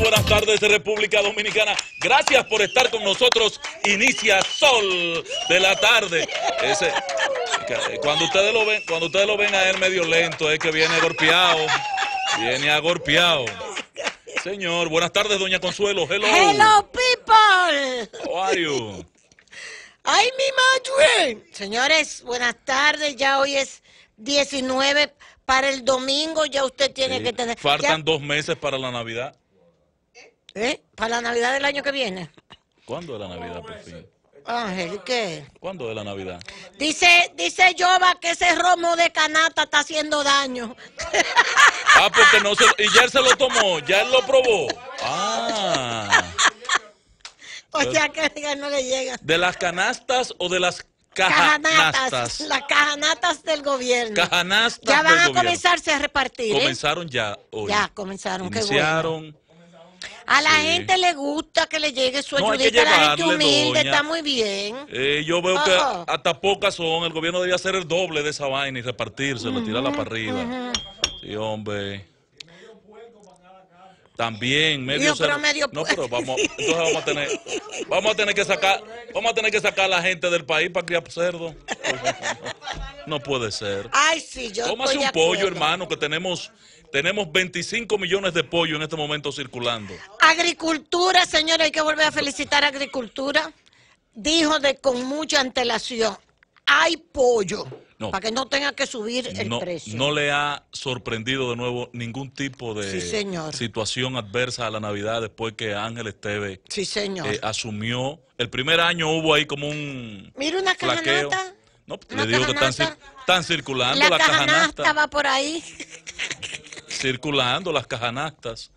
buenas tardes República Dominicana. Gracias por estar con nosotros. Inicia Sol de la tarde. Eh, cuando ustedes lo ven, cuando ustedes lo ven a él medio lento, es que viene golpeado. Viene agorpeado. Señor, buenas tardes, doña Consuelo. Hello. people. How are Ay, mi madre. Señores, buenas tardes. Ya hoy es 19 para el domingo ya usted tiene que tener. Faltan dos meses para la Navidad. ¿Eh? Para la Navidad del año que viene. ¿Cuándo es la Navidad, por fin? Ángel, ¿qué? ¿Cuándo es la Navidad? Dice, dice Yoba que ese romo de canasta está haciendo daño. Ah, porque no se... Y ya él se lo tomó, ya él lo probó. Ah. O sea que no le llega. ¿De las canastas o de las cajanatas? las cajanatas del gobierno. Cajanatas Ya van a comenzarse a repartir. ¿eh? Comenzaron ya hoy. Ya comenzaron, Iniciaron, a la gente le gusta que le llegue su no, la gente humilde está muy bien. Eh, yo veo que hasta pocas son, el gobierno debía hacer el doble de esa vaina y repartirse, uh -huh, la parrilla. Sí, hombre. También, medio, No, pero vamos, entonces vamos a tener, vamos a tener que sacar, vamos a tener que sacar la gente del país para criar cerdo. No puede ser. Ay, sí, yo. Tómase un pollo, hermano, que tenemos, tenemos 25 millones de pollo en este momento circulando. Agricultura, señores, hay que volver a felicitar a Agricultura. Dijo de con mucha antelación, hay pollo para que no tenga que subir el precio. No le ha sorprendido de nuevo ningún tipo de situación adversa a la Navidad después que Ángel Esteve sí, señor. Eh, asumió. El primer año hubo ahí como un. Mira una cajanata. No, le digo que están, circulando la, la cajanasta. va por ahí. circulando las cajanastas.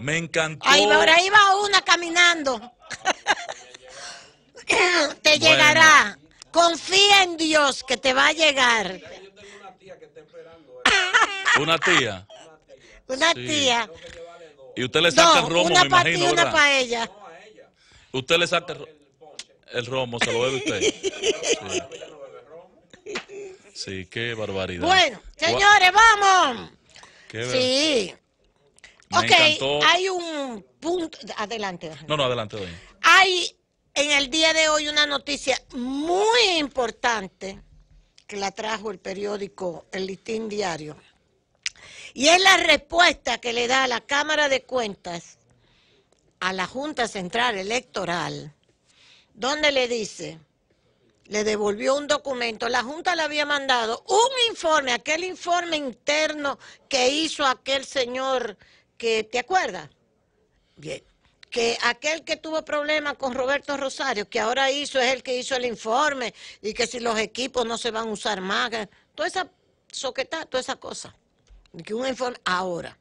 Me encantó. Ahí ahora iba una caminando. Te llegará. Confía en Dios que te va a llegar. Una tía. Una tía. Y usted le saca el romo, una para una para ella. Usted le saca el, el romo, se lo bebe usted. Sí. qué barbaridad. Bueno, señores, vamos. sí. ok, hay un punto. Adelante. No, no, adelante, doña. Hay en el día de hoy una noticia muy importante que la trajo el periódico El Litín Diario. Y es la respuesta que le da la Cámara de Cuentas a la Junta Central Electoral, donde le dice, le devolvió un documento, la Junta le había mandado un informe, aquel informe interno que hizo aquel señor que, ¿te acuerdas? Bien, que aquel que tuvo problemas con Roberto Rosario, que ahora hizo, es el que hizo el informe, y que si los equipos no se van a usar más, toda esa soqueta, toda esa cosa. Que un informe ahora.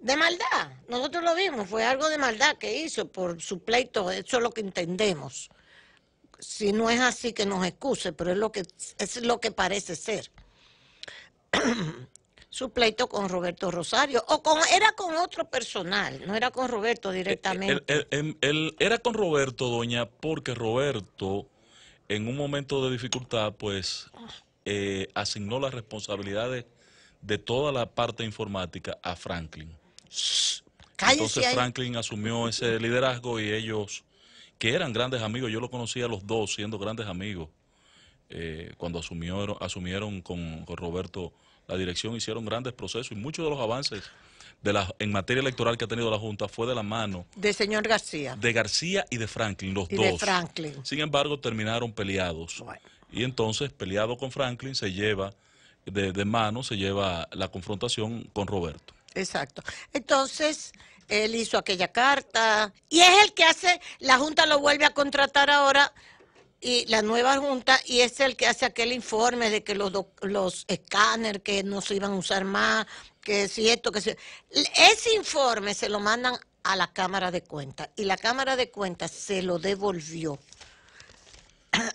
De maldad, nosotros lo vimos, fue algo de maldad que hizo por su pleito, eso es lo que entendemos. Si no es así, que nos excuse, pero es lo que, es lo que parece ser. su pleito con Roberto Rosario. O con, era con otro personal, no era con Roberto eh, eh, directamente. era con Roberto, doña, porque Roberto, en un momento de dificultad, pues eh, asignó las responsabilidades de toda la parte informática a Franklin. Entonces Franklin asumió ese liderazgo y ellos, que eran grandes amigos, yo lo conocía a los dos siendo grandes amigos, cuando asumió, asumieron con, con Roberto la dirección hicieron grandes procesos y muchos de los avances en materia electoral que ha tenido la Junta fue de la mano. De señor García. De García y de Franklin, los y dos. De Franklin. Sin embargo, terminaron peleados. Y entonces, peleado con Franklin, se lleva de, de mano, se lleva la confrontación con Roberto. Exacto. Entonces, él hizo aquella carta y es el que hace, la Junta lo vuelve a contratar ahora y la nueva junta y es el que hace aquel informe de que los los escáneres que no se iban a usar más, que si esto, que se... ese informe se lo mandan a la Cámara de Cuentas y la Cámara de Cuentas se lo devolvió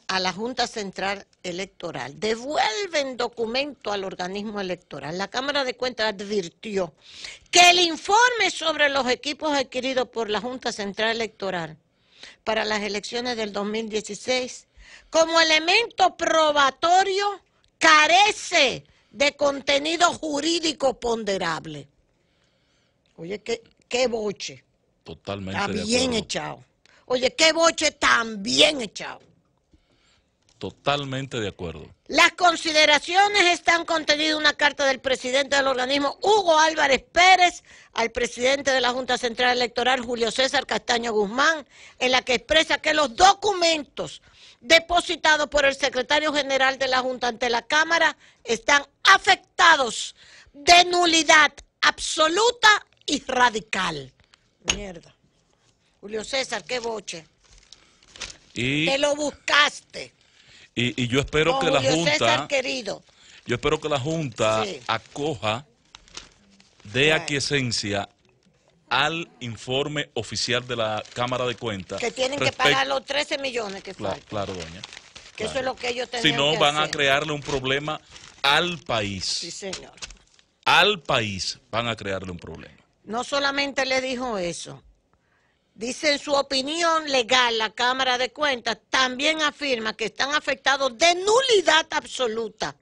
a la Junta Central Electoral. Devuelven documento al organismo electoral. La Cámara de Cuentas advirtió que el informe sobre los equipos adquiridos por la Junta Central Electoral para las elecciones del 2016, como elemento probatorio carece de contenido jurídico ponderable. Oye, qué, qué boche. Totalmente. Está bien echado. Oye, qué boche tan bien echado. Totalmente de acuerdo. Las consideraciones están contenidas en una carta del presidente del organismo, Hugo Álvarez Pérez, al presidente de la Junta Central Electoral, Julio César Castaño Guzmán, en la que expresa que los documentos depositados por el secretario general de la Junta ante la Cámara están afectados de nulidad absoluta y radical. Mierda. Julio César, qué boche. Y... Te lo buscaste. Y, yo espero que la Junta... querido. Yo espero que la Junta acoja dé aquiescencia al informe oficial de la Cámara de Cuentas. Que tienen que pagar los 13 millones que claro, Claro, doña. eso es lo que ellos tienen Si no, van a crearle un problema al país. Sí, señor. Al país van a crearle un problema. No solamente le dijo eso, Dice en su opinión legal, la Cámara de Cuentas también afirma que están afectados de nulidad absoluta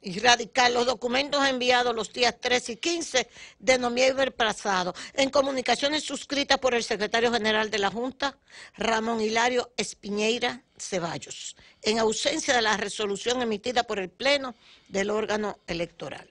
y radical los documentos enviados los días 13 y 15 de noviembre pasado en comunicaciones suscritas por el secretario general de la Junta, Ramón Hilario Espiñeira Ceballos, en ausencia de la resolución emitida por el Pleno del órgano electoral.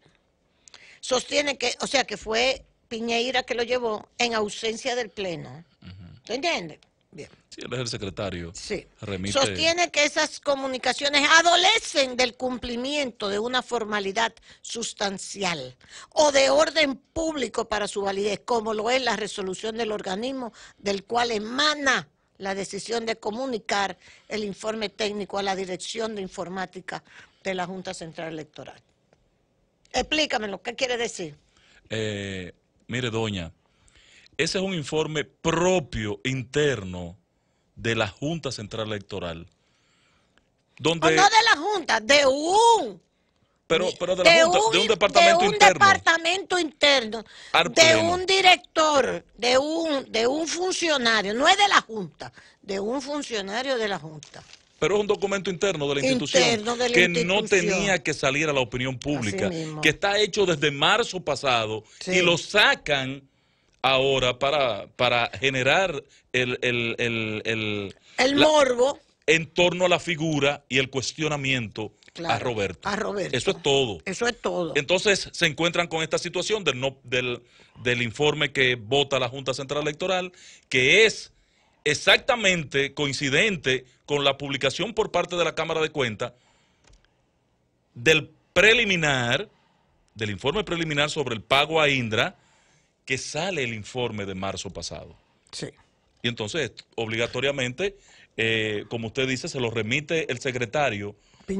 Sostiene que, o sea, que fue Piñeira que lo llevó en ausencia del Pleno. ¿entiende? entiendes? Bien. Sí, él es el secretario. Sí. Sostiene que esas comunicaciones adolecen del cumplimiento de una formalidad sustancial o de orden público para su validez, como lo es la resolución del organismo del cual emana la decisión de comunicar el informe técnico a la Dirección de Informática de la Junta Central Electoral. Explícamelo, ¿qué quiere decir. Eh, Mire, doña, ese es un informe propio, interno, de la Junta Central Electoral. Donde... no de la Junta, de un... Pero, de, un, departamento interno. de un director, de un, de un funcionario, no es de la Junta, de un funcionario de la Junta pero es un documento interno de la institución que no tenía que salir a la opinión pública, que está hecho desde marzo pasado y lo sacan ahora para, para generar el, el, morbo en torno a la figura y el cuestionamiento a, Roberto. a Roberto. Eso es todo. Eso es todo. Entonces se encuentran con esta situación del, no, del informe que vota la Junta Central Electoral, que es exactamente coincidente con la publicación por parte de la Cámara de Cuentas del preliminar, del informe preliminar sobre el pago a Indra, que sale el informe de marzo pasado. Sí. Y entonces, obligatoriamente, eh, como usted dice, se lo remite el secretario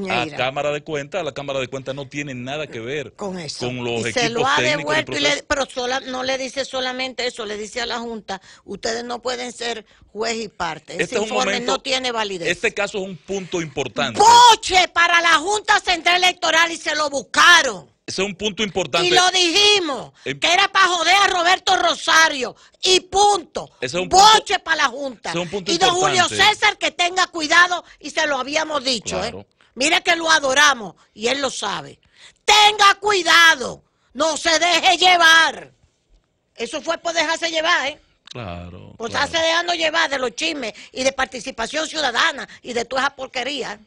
a a Cámara de Cuentas. La Cámara de Cuentas no tiene nada que ver con, eso. los y se lo ha devuelto, pero no le dice solamente eso, le dice a la Junta, ustedes no pueden ser juez y parte. Este Ese informe no tiene validez. Este caso es un punto importante. ¡Poche! para la Junta Central Electoral y se lo buscaron! Ese es un punto importante. Y lo dijimos, em- que era para joder a Roberto Rosario. Y punto. Ese es un Boche para la Junta. un y don Julio César que tenga cuidado, y se lo habíamos dicho. ¿eh? Mira que lo adoramos, y él lo sabe. Tenga cuidado, no se deje llevar. Eso fue por dejarse llevar, ¿eh? Claro. Por estarse dejando llevar de los chismes y de participación ciudadana y de toda esa porquería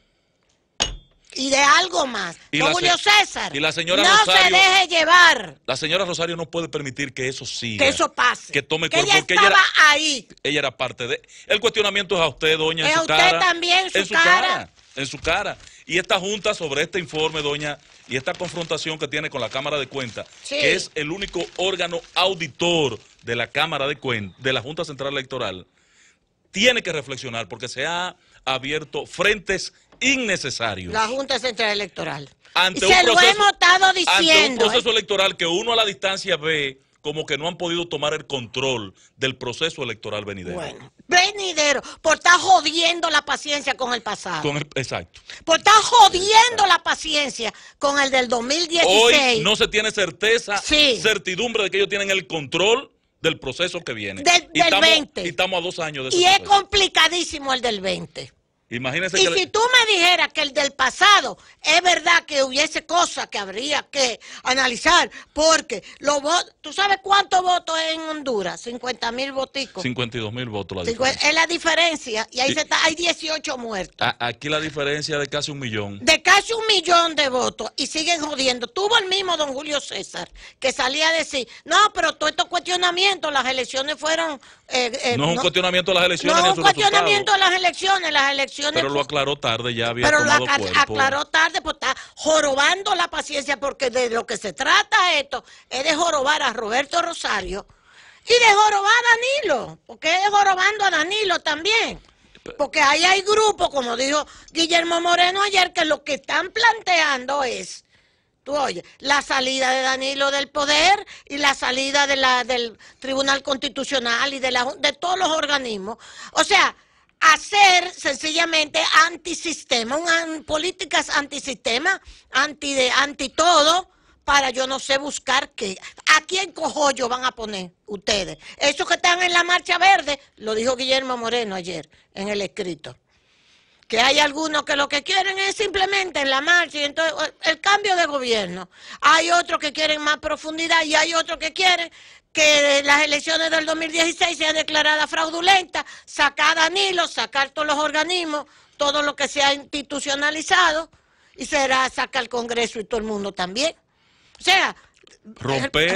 y de algo más. Y Julio César. Y la señora no se deje llevar. La señora Rosario no puede permitir que eso siga. Que eso pase. Que tome que Ella estaba ahí. Ella era parte de. El cuestionamiento es a usted, doña. Es a usted también, su en su cara. En su cara. Y esta junta sobre este informe, doña, y esta confrontación que tiene con la Cámara de Cuentas, que es el único órgano auditor de la Cámara de Cuentas, de la Junta Central Electoral, tiene que reflexionar porque se ha abierto frentes innecesarios. La Junta Central Electoral. Ante se lo hemos estado diciendo. Ante un ¿eh? proceso electoral que uno a la distancia ve como que no han podido tomar el control del proceso electoral venidero. Bueno, venidero, por estar jodiendo la paciencia con el pasado. exacto. Por estar jodiendo la paciencia con el del 2016. Hoy no se tiene certeza, certidumbre de que ellos tienen el control del proceso que viene. Del, y estamos, 20. Y estamos a dos años de Y es complicadísimo el del 20. Imagínese y si tú me dijeras que el del pasado es verdad que hubiese cosas que habría que analizar, porque los votos, ¿tú sabes cuántos votos hay en Honduras? 50 mil voticos. 52 mil votos la diferencia. Es la diferencia, y ahí está, hay 18 muertos. aquí la diferencia de casi un millón. De casi un millón de votos, y siguen jodiendo. Tuvo el mismo don Julio César, que salía a decir, no, pero todos estos cuestionamientos, las elecciones fueron... Eh, eh, no, es un cuestionamiento de las elecciones. No es un cuestionamiento las elecciones, las elecciones pero lo pues. aclaró tarde, ya había pero lo aclaró tarde, porque está jorobando la paciencia, porque de lo que se trata esto es de jorobar a Roberto Rosario y de jorobar a Danilo, porque es jorobando a Danilo también. Porque ahí hay grupos, como dijo Guillermo Moreno ayer, que lo que están planteando es, tú oyes, la salida de Danilo del poder y la salida de la, del Tribunal Constitucional y de, la, de todos los organismos. O sea, hacer sencillamente antisistema, políticas antisistema, anti de, anti todo, para yo no sé buscar que ¿A quién yo van a poner ustedes? Esos que están en la marcha verde, lo dijo Guillermo Moreno ayer en el escrito que hay algunos que lo que quieren es simplemente en la marcha y entonces el cambio de gobierno. Hay otros que quieren más profundidad y hay otros que quieren que las elecciones del 2016 sean declaradas fraudulentas, sacar a sacar todos los organismos, todo lo que se ha institucionalizado y será sacar el Congreso y todo el mundo también. O sea, romper,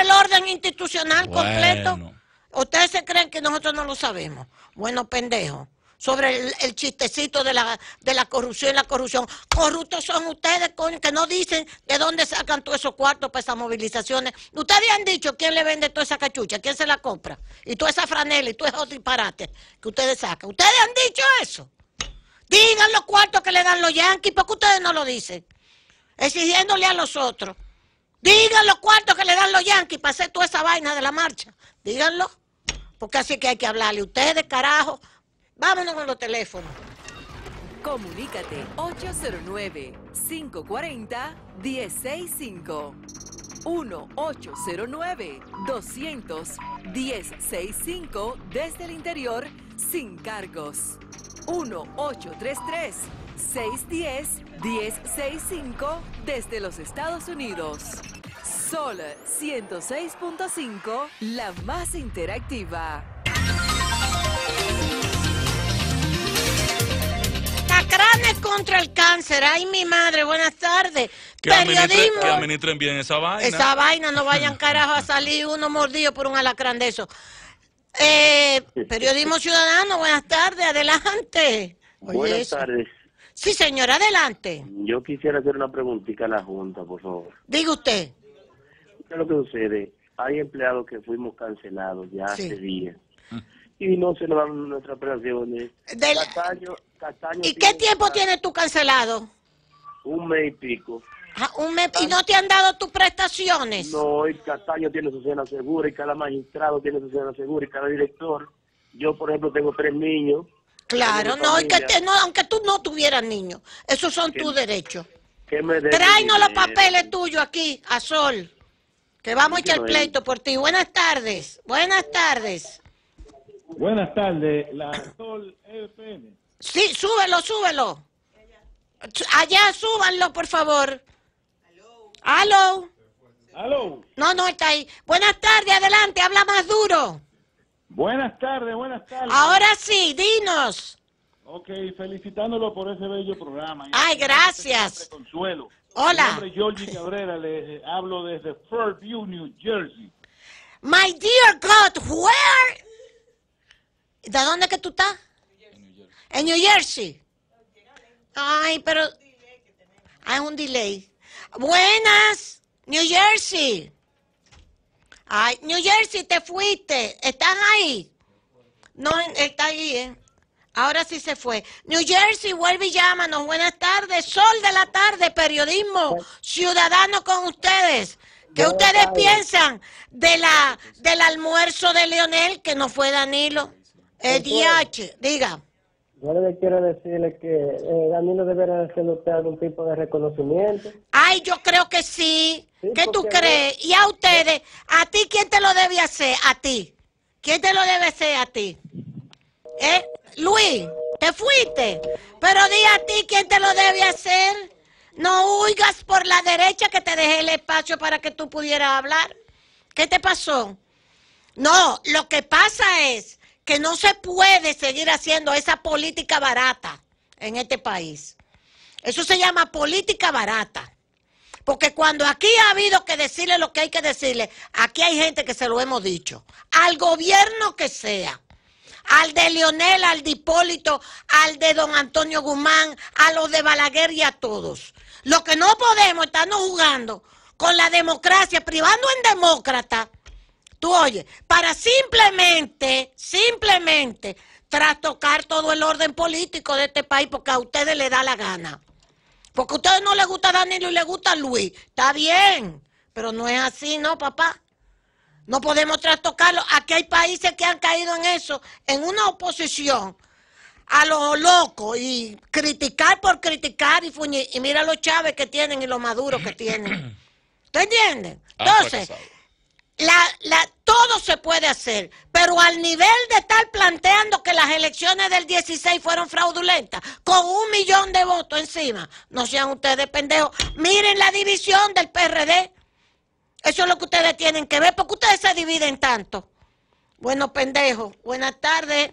el orden institucional completo. Ustedes se creen que nosotros no lo sabemos. Bueno, pendejo sobre el, chistecito de la, de la corrupción la corrupción. Corruptos son ustedes, coño, que no dicen de dónde sacan todos esos cuartos para esas movilizaciones. Ustedes han dicho quién le vende toda esa cachucha, quién se la compra, y toda esa franela y todo esos disparates que ustedes sacan. ¿Ustedes han dicho eso? Digan los cuartos que le dan los yanquis, porque ustedes no lo dicen? Exigiéndole a los otros. Digan los cuartos que le dan los yanquis para hacer toda esa vaina de la marcha. Díganlo. Porque así que hay que hablarle. Ustedes, carajo. Vámonos con los teléfonos. Comunícate 809-540-1065. 1-809-200-1065 desde el interior sin cargos. 1-833-610-1065 desde los Estados Unidos. Sol 106.5, la más interactiva. contra el cáncer. Ay, mi madre, buenas tardes. Que Periodismo. que administren bien esa vaina. Esa vaina, no vayan carajo a salir uno mordido por un alacrán de eso. Eh, periodismo Ciudadano, buenas tardes, adelante. buenas tardes. Sí, señor, adelante. Yo quisiera hacer una preguntita a la Junta, por favor. Diga usted. lo que sucede? Hay empleados que fuimos cancelados ya hace días. Mm y no se nos dan nuestras prestaciones. ¿Y qué tiempo tienes tú cancelado? Un mes y pico. Ah, ¿Y no te han dado tus prestaciones? No, el Castaño tiene su cena segura y cada magistrado tiene su cena segura y cada director. Yo, por ejemplo, tengo tres niños. Claro, no, y que te, no, aunque tú no tuvieras niños, esos son tus derechos. Tráenos los papeles tuyos aquí, a Sol, que vamos a echar pleito por ti. Buenas tardes, buenas tardes. Buenas tardes, la Sol FM. Sí, súbelo, súbelo. Allá súbanlo, por favor. Aló. Aló. No, no está ahí. Buenas tardes, adelante, habla más duro. Buenas tardes, buenas tardes. Ahora sí, dinos. Ok, felicitándolo por ese bello programa. Ay, este gracias. Hola. Mi nombre es Cabrera, le hablo desde Fairview, New Jersey. My dear God, where ¿De dónde que tú estás? En New Jersey. Ay, pero hay un delay. Buenas, New Jersey. Ay, New Jersey, te fuiste. ¿Estás ahí? No, está ahí, ¿eh? Ahora sí se fue. New Jersey, vuelve y llámanos. Buenas tardes, sol de la tarde, periodismo ciudadano con ustedes. ¿Qué ustedes piensan de la, del almuerzo de Leonel que no fue Danilo? El diga. Yo le quiero decirle que eh, a mí no hacerle usted algún tipo de reconocimiento. Ay, yo creo que sí. que ¿Qué tú crees? Y a ustedes, ¿a ti quién te lo debe hacer? A ti. ¿Quién te lo debe hacer a ti? ¿Eh? Luis, te fuiste. Pero di a ti quién te lo debe hacer. No huigas por la derecha que te dejé el espacio para que tú pudieras hablar. ¿Qué te pasó? No, lo que pasa es que no se puede seguir haciendo esa política barata en este país. Eso se llama política barata. Porque cuando aquí ha habido que decirle lo que hay que decirle, aquí hay gente que se lo hemos dicho. Al gobierno que sea, al de Leonel, al de Hipólito, al de don Antonio Guzmán, a los de Balaguer y a todos. Lo que no podemos estarnos jugando con la democracia, privando en demócrata Tú oyes, para simplemente, simplemente trastocar todo el orden político de este país porque a ustedes les da la gana. Porque a ustedes no les gusta Danilo y les gusta Luis. Está bien, pero no es así, ¿no, papá? No podemos trastocarlo. Aquí hay países que han caído en eso, en una oposición a los locos y criticar por criticar y fuñir. Y mira los chaves que tienen y los maduros que tienen. ¿Te entienden? Ah, pues, Entonces, la, todo se puede hacer, pero al nivel de estar planteando que las elecciones del 16 fueron fraudulentas, con un millón de votos encima, no sean ustedes pendejos, miren la división del PRD. Eso es lo que ustedes tienen que ver, porque ustedes se dividen tanto. Bueno, pendejos, buenas tardes.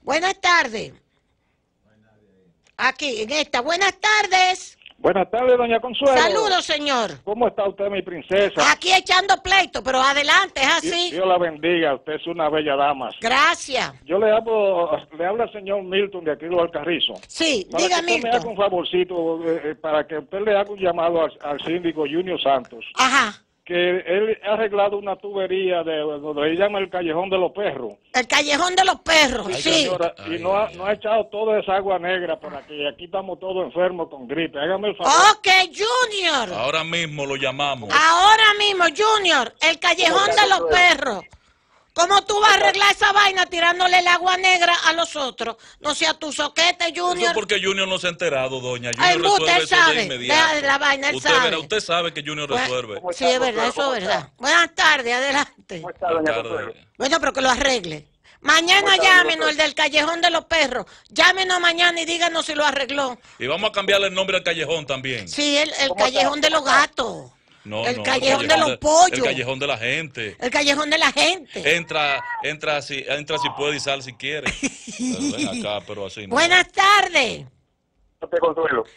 Buenas tardes. Aquí, en esta. Buenas tardes. Buenas tardes, doña Consuelo. Saludos, señor. ¿Cómo está usted, mi princesa? Aquí echando pleito, pero adelante, es así. Dios, la bendiga, usted es una bella dama. Gracias. Yo le hablo, le habla al señor Milton de aquí de Alcarrizo. Sí, para me haga un favorcito, eh, eh, para que usted le haga un llamado al, al síndico Junio Santos. Ajá que él ha arreglado una tubería de donde se llama el callejón de los perros. El callejón de los perros, sí. y no ha, no ha echado toda esa agua negra para que aquí estamos todos enfermos con gripe. Hágame el favor. Ok, Junior. Ahora mismo lo llamamos. Ahora mismo, Junior, el callejón de los perros. ¿Cómo tú vas a arreglar esa vaina tirándole el agua negra a los otros? No sea tu soquete, Junior. Eso porque Junior no se ha enterado, doña. Junior resuelve usted sabe. la vaina, él usted, sabe. usted sabe que Junior resuelve. Sí, es verdad, eso es verdad. Buenas tardes, adelante. Bueno, pero que lo arregle. Mañana llámenos, el del Callejón de los Perros. Llámenos mañana y díganos si lo arregló. Y vamos a cambiarle el nombre al callejón también. Sí, el, Callejón de los Gatos el, callejón de los pollos. El callejón de la gente. El callejón de la gente. Entra, entra si, entra si puede y sal si quiere. acá, pero así no. Buenas tardes.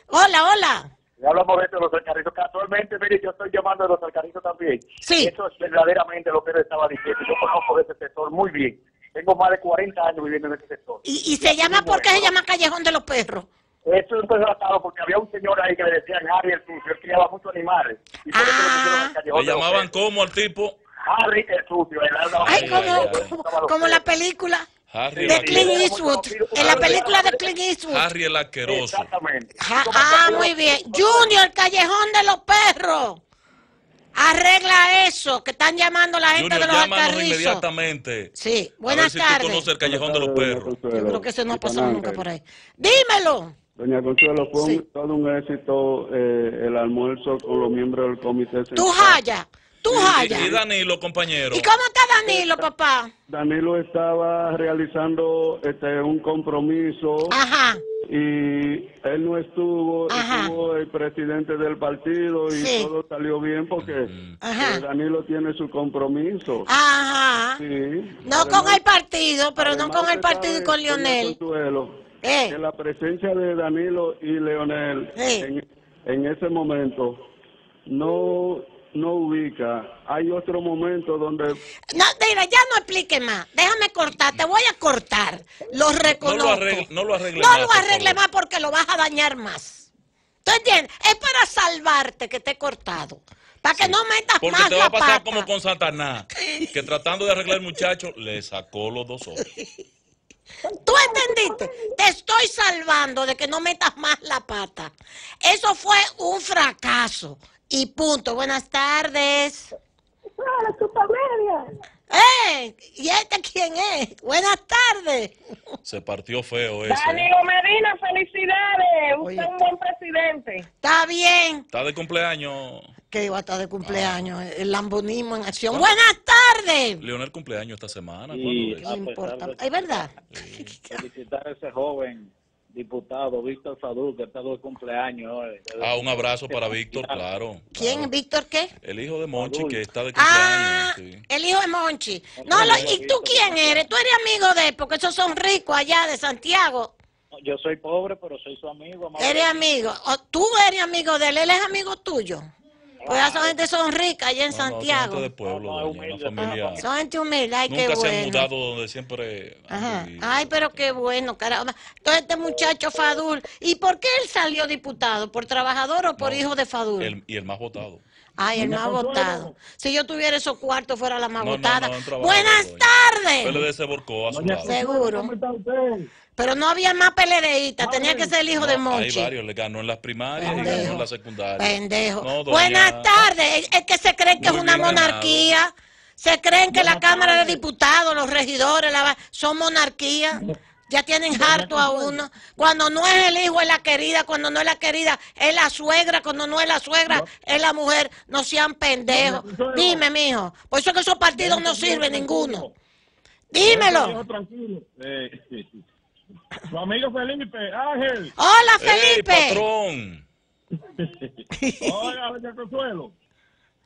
Hola, hola. hablamos de los alcarrizos. Casualmente, mire, yo estoy llamando de los alcarrizos también. Sí. Eso es verdaderamente lo que él estaba diciendo. Yo conozco de ese sector muy bien. Tengo más de 40 años viviendo en este sector. ¿Y, y, y se llama, por qué se llama Callejón de los Perros? esto empezó atado porque había un señor ahí que le decían Harry el sucio, él criaba muchos animales. Y por ah. eso lo, le llamaban como al tipo. Harry el sucio, Ay, como, como la película. Harry de Clint Eastwood, en la película de Clint Eastwood. Harry el asqueroso. Exactamente. ah, muy bien. Junior, callejón de los perros. Arregla eso, que están llamando la gente de los alcarrizos. inmediatamente. Sí, buenas a si el callejón de los perros. Yo creo que eso no ha pasado nunca por ahí. Dímelo. Doña Consuelo, fue todo un éxito eh, el almuerzo con los miembros del comité. Tú haya, tú jaya. Y, Danilo, compañero. ¿Y cómo está Danilo, eh, papá? Danilo estaba realizando este, un compromiso. Ajá. Y él no estuvo, estuvo el presidente del partido y todo salió bien porque eh, Danilo tiene su compromiso. Ajá. Sí. No con el partido, pero no con el partido y con Lionel. Eh. que la presencia de Danilo y Leonel en, ese momento no ubica. Hay otro momento donde... No, mira, ya no explique más. Déjame cortar, te voy a cortar. Lo reconozco. No lo arregle, no lo arregle, no lo arregle más porque lo vas a dañar más. ¿Tú entiendes? Es para salvarte que te he cortado. Para que no metas Porque te va a pasar como con Satanás, que tratando de arreglar el muchacho, le sacó los dos ojos. ¿Tú entendiste? Te estoy salvando de que no metas más la pata. Eso fue un fracaso. Y punto. Buenas tardes. ¡Hola, ¡Eh! ¿Y este quién es? Buenas tardes. Se partió feo eso. ¿eh? Danilo Medina, felicidades. Usted es un buen presidente. Está bien. Está de cumpleaños que iba a estar de cumpleaños. Ah. El lambonismo en acción. ¡Buenas tardes! Leonel cumpleaños esta semana. Ah, es? Pues, verdad. Felicitar a ese joven diputado Víctor salud que está de cumpleaños. Eh, ah, un abrazo para Víctor, claro. ¿Quién? ¿Víctor qué? El hijo de Monchi, que está de cumpleaños. Ah, sí. el hijo de Monchi. No, no ¿y tú quién eres? Tú eres amigo de él, porque esos son ricos allá de Santiago. Yo soy pobre, pero soy su amigo. Eres amigo. O, tú eres amigo de él, él es amigo tuyo. Pues esa gente son ricas allá en Santiago. son gente de pueblo, humilde, una familia. Son gente humilde, ay, qué bueno. Nunca se han mudado donde siempre Ajá. Ay, pero qué bueno, caramba. Entonces este muchacho Fadul, ¿y por qué él salió diputado? ¿Por trabajador o por hijo de Fadul? y el más votado. Ay, el más votado. Si yo tuviera esos cuartos, fuera la más votada. Buenas tardes. Él le borcó a su lado. Seguro. ¿Cómo pero no había más peleadita, ah, tenía que ser el hijo de Monchi. Hay varios, le ganó en las primarias y ganó en la secundaria. Pendejo. Buenas tardes, es que se creen que es una monarquía. Se creen que la Cámara de Diputados, los regidores, la... son monarquía. Ya tienen harto a uno. Cuando no es el hijo, es la querida. Cuando no es la querida, es la suegra. Cuando no es la suegra, es la mujer. No sean pendejos. Dime, mijo. Por eso es que esos partidos no sirven ninguno. Dímelo. Eh, Tu amigo Felipe, Ángel. Hola, Felipe. patrón. Hola, Consuelo.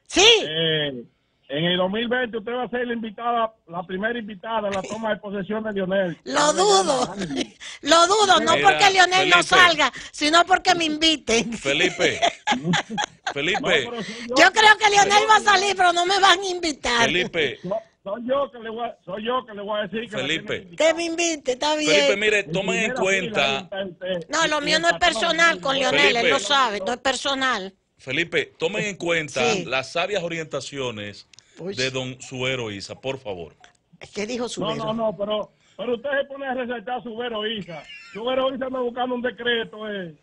Sí. Eh, en el 2020 usted va a ser la invitada, la primera invitada a la toma de posesión de Lionel. Lo dudo, lo dudo, no porque Lionel no salga, sino porque me inviten. Felipe, Felipe. yo. creo que Lionel va a salir, pero no me van a invitar. Felipe, soy yo que le voy a, soy yo que le voy a decir que Felipe me invite está bien Felipe mire tomen en cuenta no lo mío no es personal con Lionel él lo sabe no es personal Felipe tomen en cuenta las sabias orientaciones de don Suero Isa por favor ¿Qué dijo Suero? No, no, no, pero, pero usted se pone a resaltar Suero Isa. Suero Isa me buscando un decreto. Eh.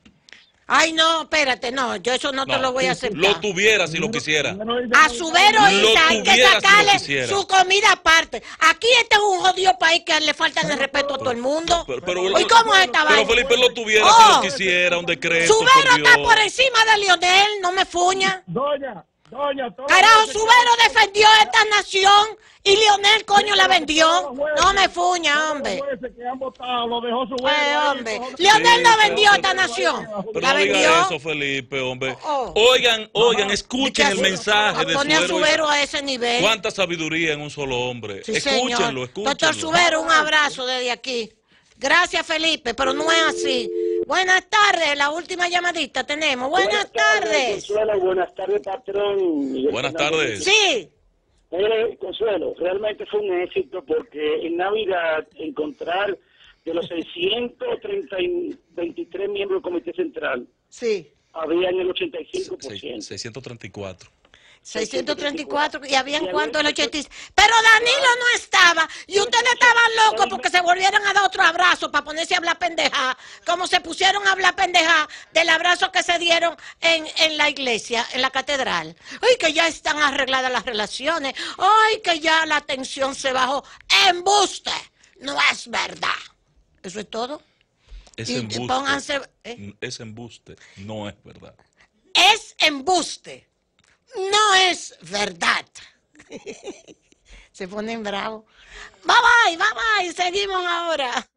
Ay, no, espérate, no, yo eso no, te lo voy a aceptar. Lo tuviera si lo quisiera. A su veroísta hay que sacarle su comida aparte. Aquí este es un jodido país que le falta el respeto a todo el mundo. Pero, ¿Y cómo es Felipe lo tuviera si lo oh, quisiera, un decreto. Su vero está por encima de Lionel, no me fuña. Doña. Carajo, Subero defendió esta nación y LEONEL, coño la vendió. No me fuña, hombre. LEONEL eh, no vendió esta nación. la VENDIÓ, Felipe, hombre. Oh. Oigan, oigan, escuchen el mensaje de Subero. A ese nivel. Cuánta sabiduría en un solo hombre. escúchenlo, escúchenlo. Doctor Subero, un abrazo desde aquí. Gracias, Felipe, pero no es así. Buenas tardes, la última llamadita tenemos. Buenas, tardes. Consuelo, buenas tardes, patrón. buenas tardes. Sí. Consuelo, realmente fue un éxito porque en Navidad encontrar de los 633 miembros del Comité Central, sí. había en el 85%. 634. 634, y habían cuanto el 80. Pero Danilo no estaba, y ustedes estaban locos porque se volvieron a dar otro abrazo para ponerse a hablar pendeja, como se pusieron a hablar pendeja del abrazo que se dieron en, la iglesia, en la catedral. Ay, que ya están arregladas las relaciones, ay, que ya la tensión se bajó. ¡Embuste! No es verdad. Eso es todo. Es embuste. ¿eh? Es embuste, no es verdad. Es embuste no es verdad. Se ponen bravos. Bye bye, bye bye, seguimos ahora.